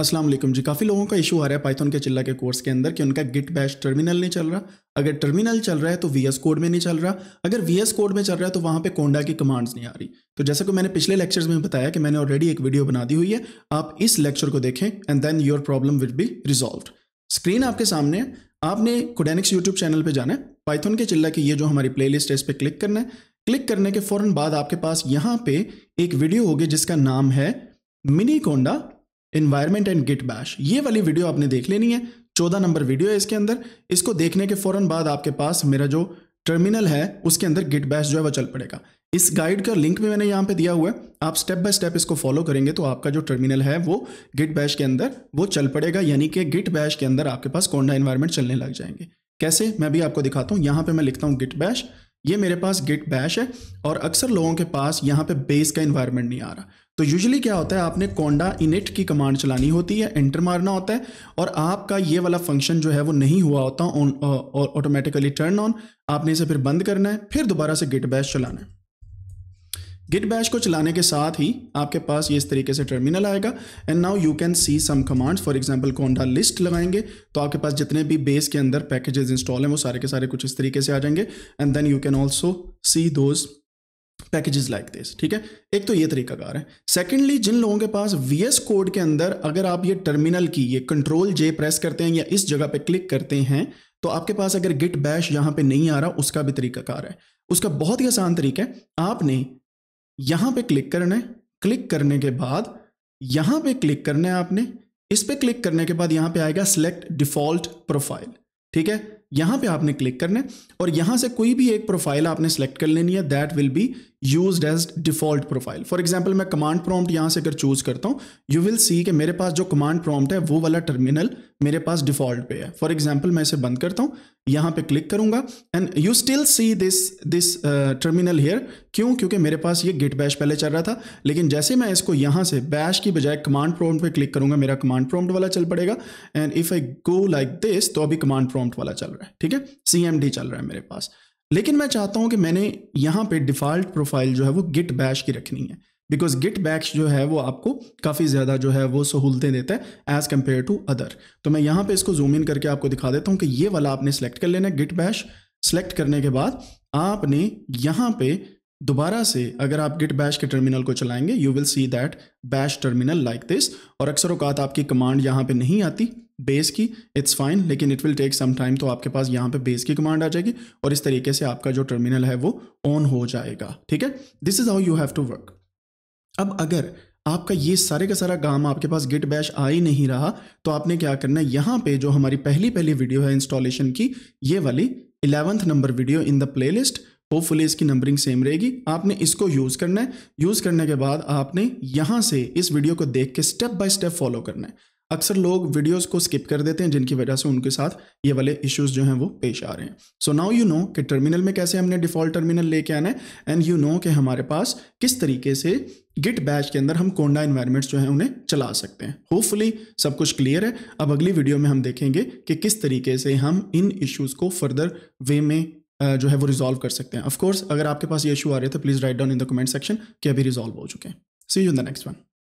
असलम जी काफ़ी लोगों का इशू आ रहा है पाइथन के चिल्ला के कोर्स के अंदर कि उनका गिट बैश टर्मिनल नहीं चल रहा अगर टर्मिनल चल रहा है तो वी कोड में नहीं चल रहा अगर वी कोड में चल रहा है तो वहाँ पे कोंडा की कमांड्स नहीं आ रही तो जैसा कि मैंने पिछले लेक्चर्स में बताया कि मैंने ऑलरेडी एक वीडियो बना दी हुई है आप इस लेक्चर को देखें and then your problem will be resolve screen आपके सामने आपने कोडेनिक्स यूट्यूब चैनल पर जाना है पाइथन के चिल्ला की ये जो हमारी लिस्ट है इस पर क्लिक करना है क्लिक करने के फ़ौरन बाद आपके पास यहाँ पे एक वीडियो होगी जिसका नाम है miniconda environment and git bash ये वाली वीडियो आपने देख लेनी है चौदह नंबर वीडियो है इसके अंदर इसको देखने के फौरन बाद आपके पास मेरा जो टर्मिनल है उसके अंदर गिट बैश जो है वह चल पड़ेगा इस गाइड का लिंक भी मैंने यहाँ पे दिया हुआ है आप स्टेप बाय स्टेप इसको फॉलो करेंगे तो आपका जो टर्मिनल है वो गिट बैश के अंदर वो चल पड़ेगा यानी कि गिट बैश के अंदर आपके पास कोंडा इन्वायरमेंट चलने लग जाएंगे कैसे मैं भी आपको दिखाता हूँ यहाँ पे मैं लिखता हूँ गिट बैश ये मेरे पास गिट बैश है और अक्सर लोगों के पास यहाँ पे बेस का इन्वायरमेंट नहीं आ रहा तो यूजली क्या होता है आपने कोंडा इनिट की कमांड चलानी होती है एंटर मारना होता है और आपका ये वाला फंक्शन जो है वो नहीं हुआ होता ऑन ऑटोमेटिकली टर्न ऑन आपने इसे फिर बंद करना है फिर दोबारा से गिट बैश चलाना है गिट बैश को चलाने के साथ ही आपके पास ये इस तरीके से टर्मिनल आएगा and now you can see some commands for example conda list लगाएंगे तो आपके पास जितने भी बेस के अंदर पैकेजेस इंस्टॉल हैं वो सारे के सारे कुछ इस तरीके से आ जाएंगे and then you can also see those packages like this ठीक है एक तो ये तरीका कार है सेकेंडली जिन लोगों के पास वी एस कोड के अंदर अगर आप ये टर्मिनल की ये कंट्रोल जे प्रेस करते हैं या इस जगह पर क्लिक करते हैं तो आपके पास अगर गिट बैश यहाँ पर नहीं आ रहा उसका भी तरीका कार है उसका बहुत ही आसान तरीका है आपने यहाँ पे क्लिक करना है क्लिक करने के बाद यहाँ पे क्लिक करना है आपने इस पर क्लिक करने के बाद यहाँ पे आएगा सिलेक्ट डिफॉल्ट प्रोफाइल ठीक है यहाँ पे आपने क्लिक करना है और यहाँ से कोई भी एक प्रोफाइल आपने सेलेक्ट कर लेनी है that will be used as default profile for example मैं कमांड प्रॉम्प्ट यहाँ से अगर चूज करता हूँ यू विल सी कि मेरे पास जो कमांड प्रॉम्प्ट है वो वाला टर्मिनल मेरे पास डिफॉल्ट पे है फॉर एग्जाम्पल मैं इसे बंद करता हूँ यहाँ पे क्लिक करूंगा and you still see this this terminal here क्यों क्योंकि मेरे पास ये गिट बैश पहले चल रहा था लेकिन जैसे मैं इसको यहाँ से बैश की बजाय कमांड प्रॉम्प्ट पे क्लिक करूंगा मेरा कमांड प्रॉम्प्ट वाला चल पड़ेगा and if I go like this तो अभी कमांड प्रॉम्प्ट वाला चल रहा है ठीक है सी चल रहा है मेरे पास लेकिन मैं चाहता हूँ कि मैंने यहाँ पे डिफ़ॉल्ट प्रोफाइल जो है वो गिट बैश की रखनी है बिकॉज गिट बैश जो है वो आपको काफ़ी ज़्यादा जो है वो सहूलतें देता है एज़ कम्पेयर टू अदर तो मैं यहाँ पे इसको जूम इन करके आपको दिखा देता हूँ कि ये वाला आपने सेलेक्ट कर लेना है गिट बैश सेलेक्ट करने के बाद आपने यहाँ पे दोबारा से अगर आप गिट बैश के टर्मिनल को चलाएंगे you will see that bash terminal like this और अक्सर अवकात आपकी कमांड यहाँ पे नहीं आती बेस की इट्स फाइन लेकिन it will take some time तो आपके पास यहाँ पे बेस की कमांड आ जाएगी और इस तरीके से आपका जो टर्मिनल है वो ऑन हो जाएगा ठीक है this is how you have to work अब अगर आपका ये सारे का सारा काम आपके पास गिट बैश आ ही नहीं रहा तो आपने क्या करना है यहाँ पे जो हमारी पहली पहली वीडियो है इंस्टॉलेशन की ये वाली eleventh number video in the playlist list hopefully इसकी नंबरिंग सेम रहेगी आपने इसको यूज़ करना है यूज़ करने के बाद आपने यहाँ से इस वीडियो को देख के स्टेप बाय स्टेप फॉलो करना है अक्सर लोग वीडियोस को स्किप कर देते हैं जिनकी वजह से उनके साथ ये वाले इश्यूज जो हैं वो पेश आ रहे हैं सो नाउ यू नो कि टर्मिनल में कैसे हमने डिफ़ॉल्ट टर्मिनल लेके आना है एंड यू नो कि हमारे पास किस तरीके से गिट बैच के अंदर हम कोंडा इन्वायरमेंट्स जो हैं उन्हें चला सकते हैं होपफुली सब कुछ क्लियर है अब अगली वीडियो में हम देखेंगे कि किस तरीके से हम इन इश्यूज़ को फर्दर वे में जो है वो रिजॉल्व कर सकते हैं ऑफकोर्स अगर आपके पास ये इशू आ रहे थे please write down in the comment section कि अभी रिजॉल्व हो चुके हैं see you in the next one